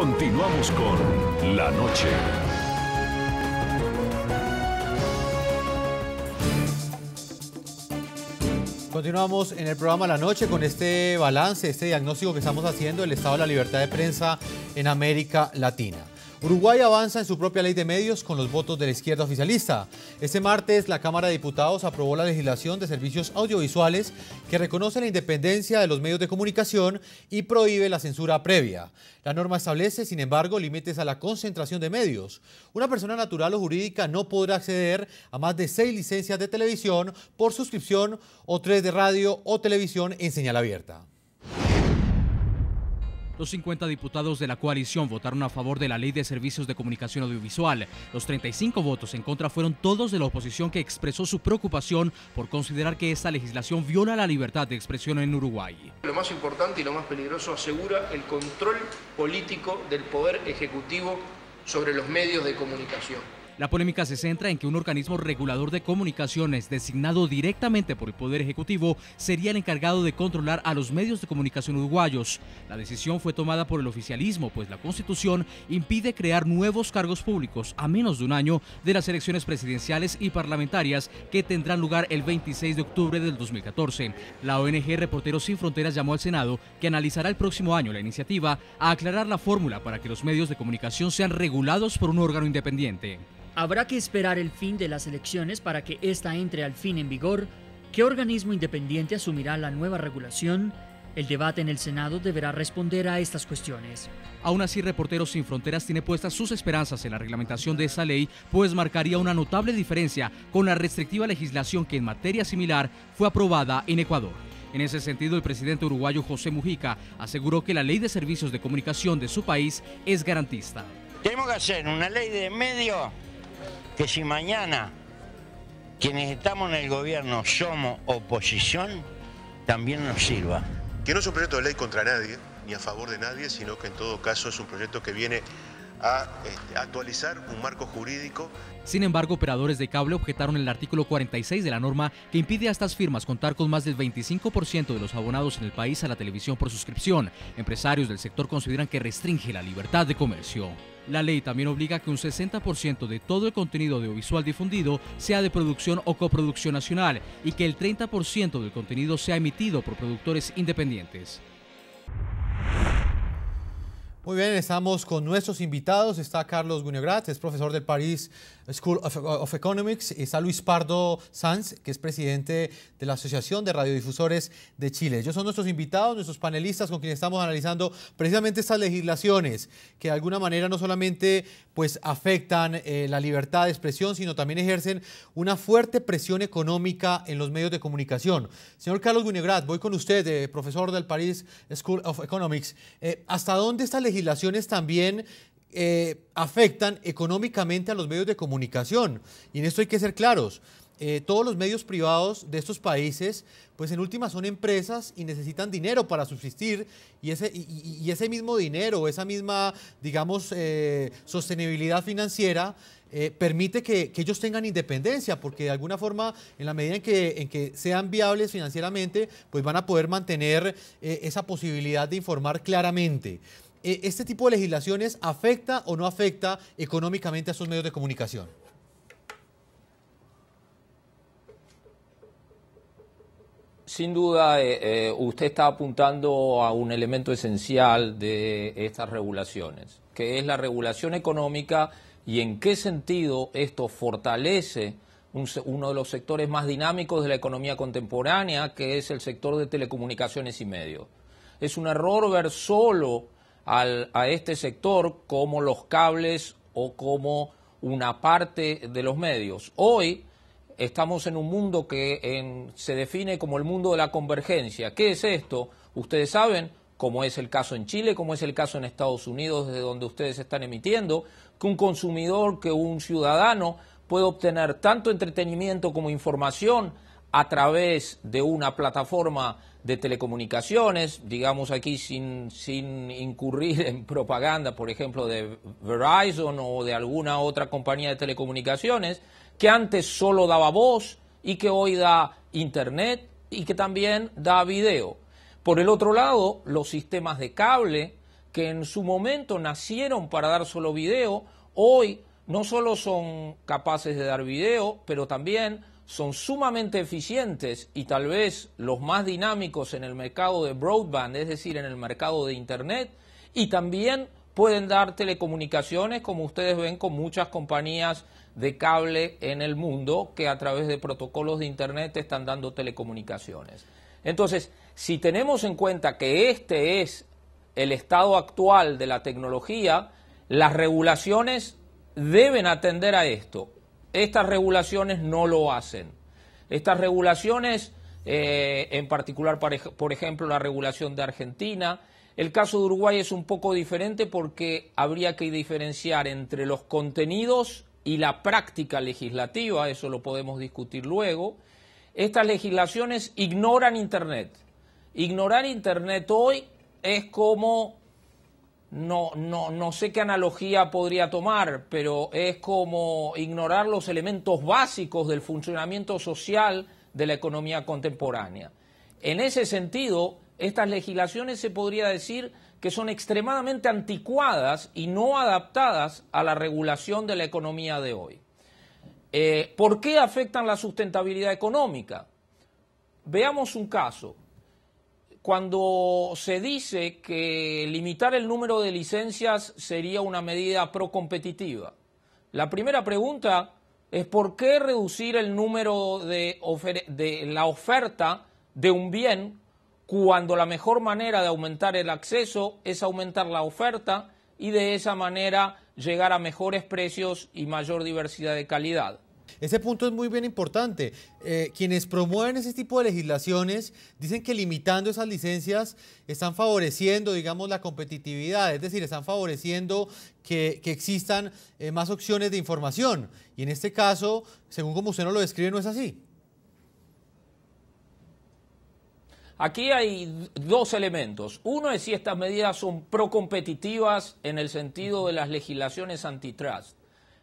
Continuamos con La Noche. Continuamos en el programa La Noche con este balance, este diagnóstico que estamos haciendo del estado de la libertad de prensa en América Latina. Uruguay avanza en su propia ley de medios con los votos de la izquierda oficialista. Este martes la Cámara de Diputados aprobó la legislación de servicios audiovisuales que reconoce la independencia de los medios de comunicación y prohíbe la censura previa. La norma establece, sin embargo, límites a la concentración de medios. Una persona natural o jurídica no podrá acceder a más de seis licencias de televisión por suscripción o tres de radio o televisión en señal abierta. Los 50 diputados de la coalición votaron a favor de la Ley de Servicios de Comunicación Audiovisual. Los 35 votos en contra fueron todos de la oposición que expresó su preocupación por considerar que esta legislación viola la libertad de expresión en Uruguay. Lo más importante y lo más peligroso asegura el control político del poder ejecutivo sobre los medios de comunicación. La polémica se centra en que un organismo regulador de comunicaciones designado directamente por el Poder Ejecutivo sería el encargado de controlar a los medios de comunicación uruguayos. La decisión fue tomada por el oficialismo, pues la Constitución impide crear nuevos cargos públicos a menos de un año de las elecciones presidenciales y parlamentarias que tendrán lugar el 26 de octubre del 2014. La ONG Reporteros Sin Fronteras llamó al Senado, que analizará el próximo año la iniciativa, a aclarar la fórmula para que los medios de comunicación sean regulados por un órgano independiente. Habrá que esperar el fin de las elecciones para que esta entre al fin en vigor. ¿Qué organismo independiente asumirá la nueva regulación? El debate en el Senado deberá responder a estas cuestiones. Aún así, Reporteros Sin Fronteras tiene puestas sus esperanzas en la reglamentación de esa ley, pues marcaría una notable diferencia con la restrictiva legislación que en materia similar fue aprobada en Ecuador. En ese sentido, el presidente uruguayo José Mujica aseguró que la ley de servicios de comunicación de su país es garantista. Tenemos que hacer una ley de medio que si mañana quienes estamos en el gobierno somos oposición, también nos sirva. Que no es un proyecto de ley contra nadie, ni a favor de nadie, sino que en todo caso es un proyecto que viene a este, actualizar un marco jurídico. Sin embargo, operadores de cable objetaron el artículo 46 de la norma que impide a estas firmas contar con más del 25% de los abonados en el país a la televisión por suscripción. Empresarios del sector consideran que restringe la libertad de comercio. La ley también obliga que un 60% de todo el contenido audiovisual difundido sea de producción o coproducción nacional y que el 30% del contenido sea emitido por productores independientes. Muy bien, estamos con nuestros invitados. Está Carlos Guñograt, es profesor del Paris School of, Economics. Está Luis Pardo Sanz, que es presidente de la Asociación de Radiodifusores de Chile. Ellos son nuestros invitados, nuestros panelistas con quienes estamos analizando precisamente estas legislaciones que de alguna manera no solamente pues, afectan eh, la libertad de expresión, sino también ejercen una fuerte presión económica en los medios de comunicación. Señor Carlos Guñograt, voy con usted, eh, profesor del Paris School of Economics. Eh, ¿Hasta dónde está la legislaciones también eh, afectan económicamente a los medios de comunicación. Y en esto hay que ser claros. Eh, todos los medios privados de estos países, pues en última son empresas y necesitan dinero para subsistir y ese, mismo dinero, esa misma, digamos, eh, sostenibilidad financiera permite que, ellos tengan independencia, porque de alguna forma, en la medida que, en que sean viables financieramente, pues van a poder mantener esa posibilidad de informar claramente. E-, este tipo de legislaciones afecta o no afecta económicamente a sus medios de comunicación? Sin duda, eh, eh, usted está apuntando a un elemento esencial de estas regulaciones, que es la regulación económica y en qué sentido esto fortalece uno de los sectores más dinámicos de la economía contemporánea, que es el sector de telecomunicaciones y medios. Es un error ver solo al, a este sector como los cables o como una parte de los medios. Hoy estamos en un mundo que se define como el mundo de la convergencia. ¿Qué es esto? Ustedes saben, como es el caso en Chile, como es el caso en Estados Unidos, desde donde ustedes están emitiendo, que un consumidor, que un ciudadano puede obtener tanto entretenimiento como información a través de una plataforma de telecomunicaciones, digamos aquí sin, sin incurrir en propaganda, por ejemplo, de Verizon o de alguna otra compañía de telecomunicaciones, que antes solo daba voz y que hoy da internet y que también da video. Por el otro lado, los sistemas de cable, que en su momento nacieron para dar solo video, hoy no solo son capaces de dar video, pero también son sumamente eficientes y tal vez los más dinámicos en el mercado de broadband, es decir, en el mercado de Internet, y también pueden dar telecomunicaciones, como ustedes ven, con muchas compañías de cable en el mundo que a través de protocolos de Internet están dando telecomunicaciones. Entonces, si tenemos en cuenta que este es el estado actual de la tecnología, las regulaciones deben atender a esto estas regulaciones no lo hacen. Estas regulaciones, eh, en particular, por ejemplo, la regulación de Argentina, el caso de Uruguay es un poco diferente porque habría que diferenciar entre los contenidos y la práctica legislativa, eso lo podemos discutir luego. Estas legislaciones ignoran Internet. Ignorar Internet hoy es como no, sé qué analogía podría tomar, pero es como ignorar los elementos básicos del funcionamiento social de la economía contemporánea. En ese sentido, estas legislaciones se podría decir que son extremadamente anticuadas y no adaptadas a la regulación de la economía de hoy. Eh, ¿Por qué afectan la sustentabilidad económica? Veamos un caso cuando se dice que limitar el número de licencias sería una medida procompetitiva, la primera pregunta es por qué reducir el número de, de la oferta de un bien cuando la mejor manera de aumentar el acceso es aumentar la oferta y de esa manera llegar a mejores precios y mayor diversidad de calidad. Ese punto es muy bien importante. Eh, quienes promueven ese tipo de legislaciones dicen que limitando esas licencias están favoreciendo, digamos, la competitividad, es decir, están favoreciendo que, existan eh, más opciones de información. Y en este caso, según como usted nos lo describe, no es así. Aquí hay dos elementos. Uno es si estas medidas son procompetitivas en el sentido de las legislaciones antitrust.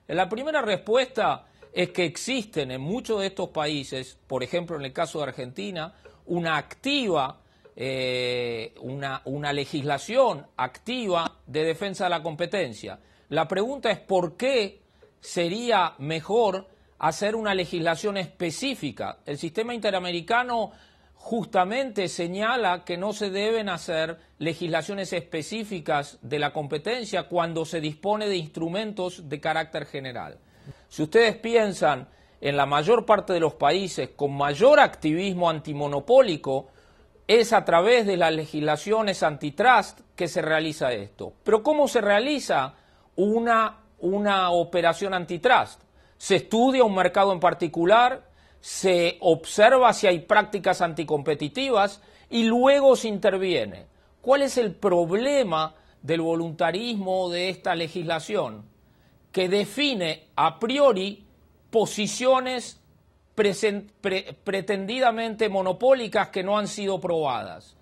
La primera respuesta es que existen en muchos de estos países, por ejemplo en el caso de Argentina, una activa, eh, una legislación activa de defensa de la competencia. La pregunta es por qué sería mejor hacer una legislación específica. El sistema interamericano justamente señala que no se deben hacer legislaciones específicas de la competencia cuando se dispone de instrumentos de carácter general. Si ustedes piensan en la mayor parte de los países con mayor activismo antimonopólico, es a través de las legislaciones antitrust que se realiza esto. Pero ¿cómo se realiza una, una operación antitrust? Se estudia un mercado en particular, se observa si hay prácticas anticompetitivas y luego se interviene. ¿Cuál es el problema del voluntarismo de esta legislación? que define a priori posiciones pretendidamente monopólicas que no han sido probadas.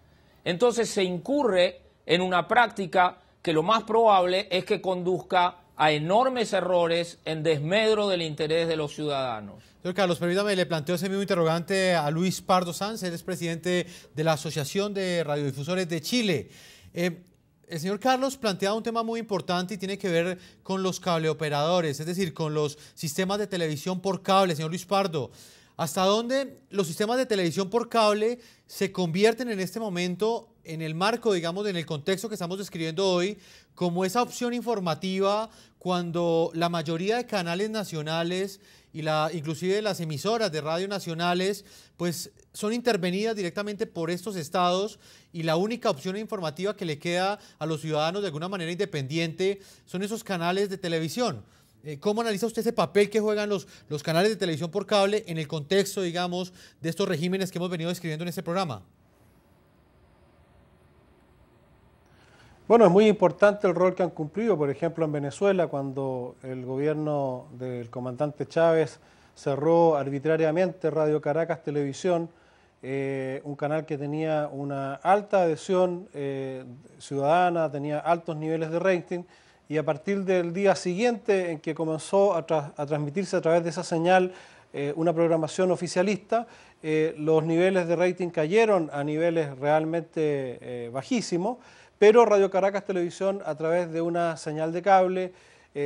Entonces se incurre en una práctica que lo más probable es que conduzca a enormes errores en desmedro del interés de los ciudadanos. Señor Carlos, permítame, le planteo ese mismo interrogante a Luis Pardo Sanz, él es presidente de la Asociación de Radiodifusores de Chile. Eh, el señor Carlos planteaba un tema muy importante y tiene que ver con los cableoperadores, es decir, con los sistemas de televisión por cable, señor Luis Pardo hasta dónde los sistemas de televisión por cable se convierten en este momento en el marco, digamos, en el contexto que estamos describiendo hoy, como esa opción informativa cuando la mayoría de canales nacionales y inclusive las emisoras de radio nacionales, pues son intervenidas directamente por estos estados y la única opción informativa que le queda a los ciudadanos de alguna manera independiente son esos canales de televisión. Eh, ¿Cómo analiza usted ese papel que juegan los, los canales de televisión por cable en el contexto, digamos, de estos regímenes que hemos venido describiendo en este programa? Bueno, es muy importante el rol que han cumplido, por ejemplo, en Venezuela, cuando el gobierno del comandante Chávez cerró arbitrariamente Radio Caracas Televisión, eh, un canal que tenía una alta adhesión eh, ciudadana, tenía altos niveles de rating, y a partir del día siguiente en que comenzó a, transmitirse a través de esa señal eh, una programación oficialista, eh, los niveles de rating cayeron a niveles realmente eh, bajísimos, pero Radio Caracas Televisión a través de una señal de cable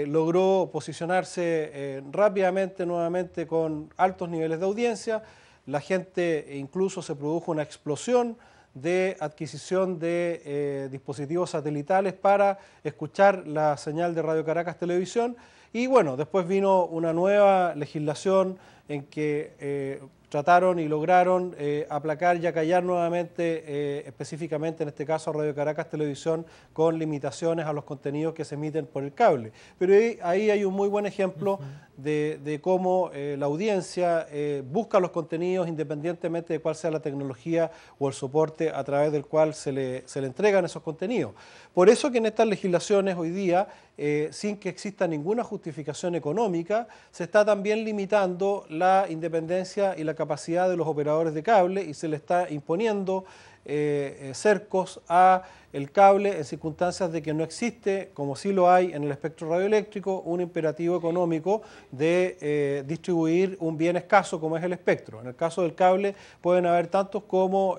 logró posicionarse rápidamente nuevamente con altos niveles de audiencia, la gente incluso se produjo una explosión de adquisición de eh, dispositivos satelitales para escuchar la señal de Radio Caracas Televisión. Y bueno, después vino una nueva legislación en que eh, trataron y lograron eh, aplacar y acallar nuevamente, eh, específicamente en este caso Radio Caracas Televisión, con limitaciones a los contenidos que se emiten por el cable. Pero ahí, hay un muy buen ejemplo de, cómo eh, la audiencia busca los contenidos independientemente de cuál sea la tecnología o el soporte a través del cual se le, se le entregan esos contenidos. Por eso que en estas legislaciones hoy día eh, sin que exista ninguna justificación económica, se está también limitando la independencia y la capacidad de los operadores de cable y se le está imponiendo eh, eh, cercos a el cable en circunstancias de que no existe, como sí lo hay en el espectro radioeléctrico, un imperativo económico de eh, distribuir un bien escaso como es el espectro. En el caso del cable pueden haber tantos como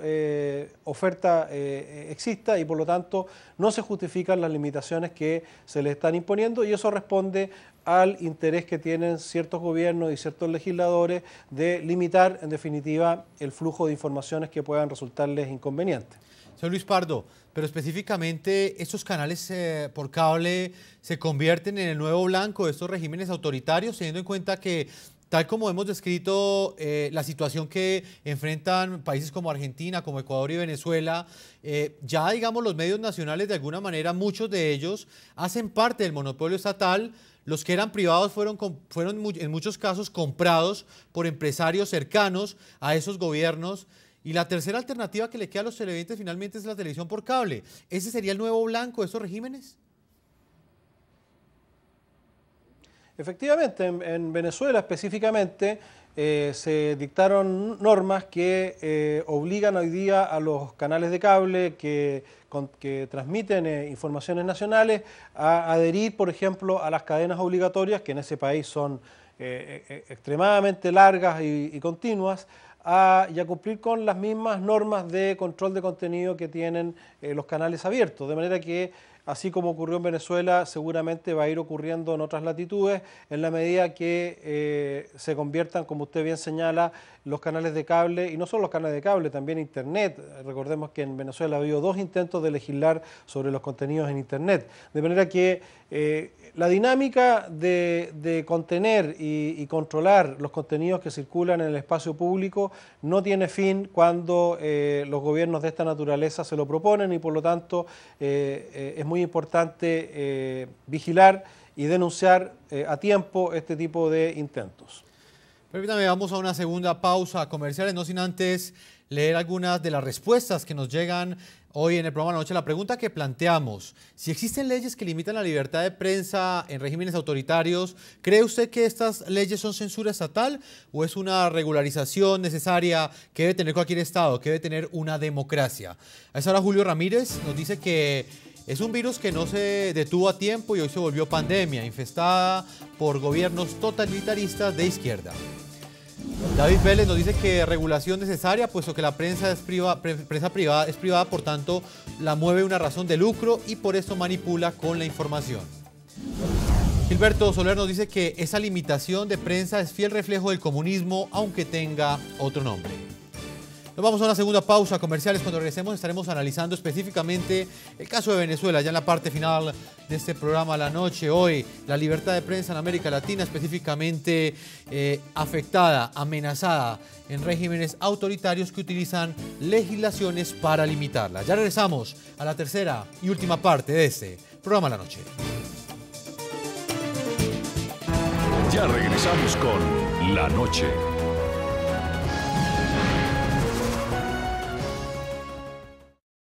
oferta exista y por lo tanto no se justifican las limitaciones que se le están imponiendo y eso responde al interés que tienen ciertos gobiernos y ciertos legisladores de limitar en definitiva el flujo de informaciones que puedan resultarles inconvenientes conveniente. Soy Luis Pardo, pero específicamente estos canales eh, por cable se convierten en el nuevo blanco de estos regímenes autoritarios, teniendo en cuenta que tal como hemos descrito eh, la situación que enfrentan países como Argentina, como Ecuador y Venezuela, eh, ya digamos los medios nacionales de alguna manera, muchos de ellos hacen parte del monopolio estatal. Los que eran privados fueron, fueron en muchos casos comprados por empresarios cercanos a esos gobiernos y la tercera alternativa que le queda a los televidentes finalmente es la televisión por cable. ¿Ese sería el nuevo blanco de esos regímenes? Efectivamente, en, Venezuela específicamente eh, se dictaron normas que eh, obligan hoy día a los canales de cable que, transmiten eh, informaciones nacionales a adherir, por ejemplo, a las cadenas obligatorias que en ese país son extremadamente largas y continuas a, y a cumplir con las mismas normas de control de contenido que tienen eh, los canales abiertos. De manera que, así como ocurrió en Venezuela, seguramente va a ir ocurriendo en otras latitudes en la medida que eh, se conviertan, como usted bien señala, los canales de cable, y no solo los canales de cable, también Internet. Recordemos que en Venezuela ha habido dos intentos de legislar sobre los contenidos en Internet. De manera que eh, la dinámica de, contener y, controlar los contenidos que circulan en el espacio público no tiene fin cuando eh, los gobiernos de esta naturaleza se lo proponen y por lo tanto eh, es muy importante vigilar y denunciar a tiempo este tipo de intentos. Permítame, vamos a una segunda pausa comercial, no sin antes leer algunas de las respuestas que nos llegan hoy en el programa de la noche. La pregunta que planteamos, si existen leyes que limitan la libertad de prensa en regímenes autoritarios, ¿cree usted que estas leyes son censura estatal o es una regularización necesaria que debe tener cualquier Estado, que debe tener una democracia? A esa hora Julio Ramírez nos dice que es un virus que no se detuvo a tiempo y hoy se volvió pandemia, infestada por gobiernos totalitaristas de izquierda. David Vélez nos dice que regulación necesaria, puesto que la prensa, es prensa privada es privada, por tanto, la mueve una razón de lucro y por eso manipula con la información. Gilberto Soler nos dice que esa limitación de prensa es fiel reflejo del comunismo, aunque tenga otro nombre vamos a una segunda pausa comerciales. Cuando regresemos estaremos analizando específicamente el caso de Venezuela, ya en la parte final de este programa La Noche, hoy, la libertad de prensa en América Latina, específicamente eh, afectada, amenazada en regímenes autoritarios que utilizan legislaciones para limitarla. Ya regresamos a la tercera y última parte de este programa La Noche. Ya regresamos con La Noche.